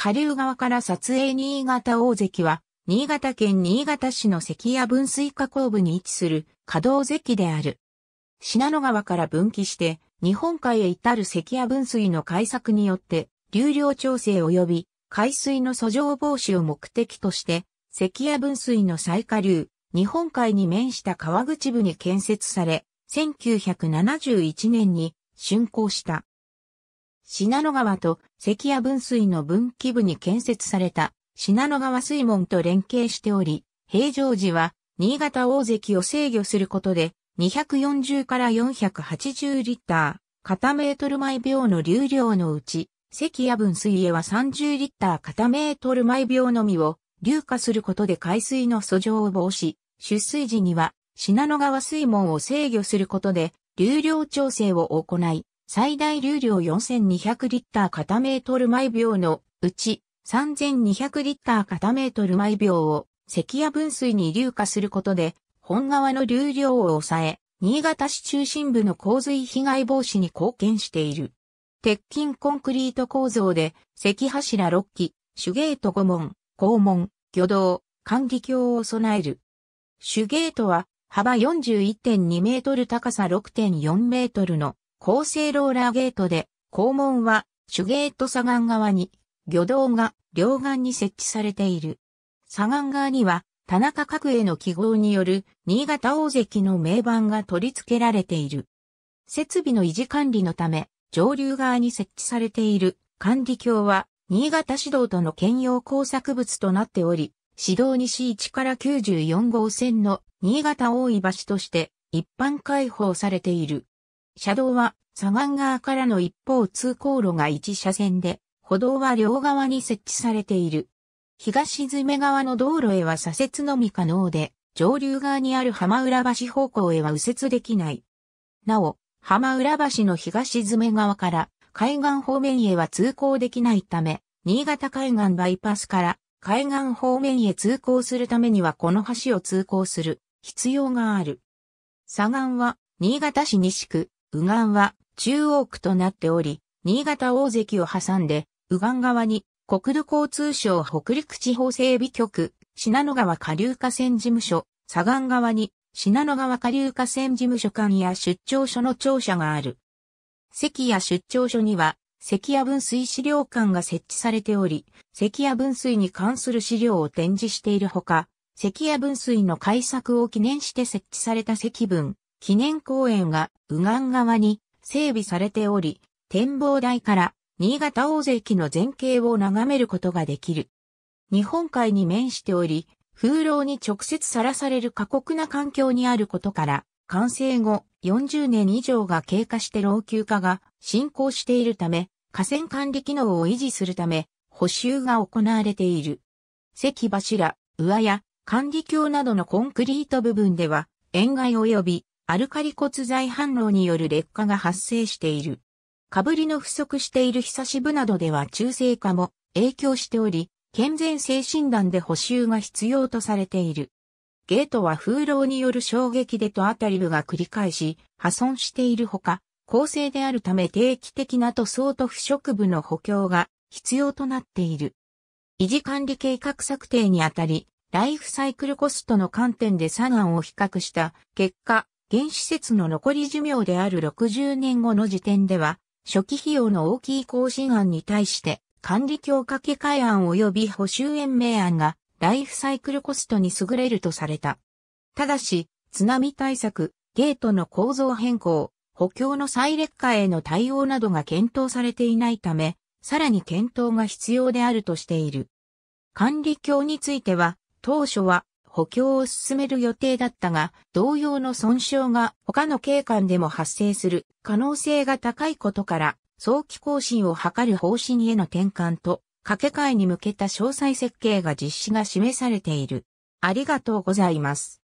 下流側から撮影新潟大関は、新潟県新潟市の関屋分水河口部に位置する河道関である。信濃川から分岐して、日本海へ至る関屋分水の開削によって、流量調整及び海水の遡上防止を目的として、関屋分水の再下流、日本海に面した川口部に建設され、1971年に竣工した。信濃川と関谷分水の分岐部に建設された信濃川水門と連携しており、平常時は新潟大関を制御することで240から480リッター、片メートル毎秒の流量のうち、関谷分水へは30リッター片メートル毎秒のみを流下することで海水の素状を防止、出水時には信濃川水門を制御することで流量調整を行い、最大流量4200リッター片メートル毎秒のうち3200リッター片メートル毎秒を関屋分水に流下することで本川の流量を抑え、新潟市中心部の洪水被害防止に貢献している。鉄筋コンクリート構造で、石柱6基、手ゲート5門、校門、魚道、管理橋を備える。手ゲートは、幅41.2メートル高さ6.4メートルの厚生ローラーゲートで、肛門は主ゲート左岸側に、魚道が両岸に設置されている。左岸側には、田中角栄の記号による新潟大関の名板が取り付けられている。設備の維持管理のため、上流側に設置されている管理橋は、新潟市道との兼用工作物となっており、市道西1から94号線の新潟大井橋として一般開放されている。車道は左岸側からの一方通行路が一車線で、歩道は両側に設置されている。東詰め側の道路へは左折のみ可能で、上流側にある浜浦橋方向へは右折できない。なお、浜浦橋の東詰め側から海岸方面へは通行できないため、新潟海岸バイパスから海岸方面へ通行するためにはこの橋を通行する必要がある。左岸は新潟市西区右岸は中央区となっており、新潟大関を挟んで、右岸側に国土交通省北陸地方整備局、信濃川下流河川事務所、左岸側に信濃川下流河川事務所間や出張所の庁舎がある。関や出張所には、関屋分水資料館が設置されており、関屋分水に関する資料を展示しているほか、関屋分水の開削を記念して設置された石分、記念公園が右岸側に整備されており、展望台から新潟大関の前景を眺めることができる。日本海に面しており、風浪に直接さらされる過酷な環境にあることから、完成後40年以上が経過して老朽化が進行しているため、河川管理機能を維持するため、補修が行われている。石柱、上や管理橋などのコンクリート部分では、塩害及びアルカリ骨材反応による劣化が発生している。かぶりの不足している久しぶなどでは中性化も影響しており、健全性診断で補修が必要とされている。ゲートは風浪による衝撃でとアたり部が繰り返し破損しているほか、構成であるため定期的な塗装と腐食部の補強が必要となっている。維持管理計画策定にあたり、ライフサイクルコストの観点で左岸を比較した結果、原施設の残り寿命である60年後の時点では、初期費用の大きい更新案に対して、管理強化替会案及び補修延命案が、ライフサイクルコストに優れるとされた。ただし、津波対策、ゲートの構造変更、補強の再劣化への対応などが検討されていないため、さらに検討が必要であるとしている。管理橋については、当初は補強を進める予定だったが、同様の損傷が他の警官でも発生する可能性が高いことから、早期更新を図る方針への転換と、掛け替えに向けた詳細設計が実施が示されている。ありがとうございます。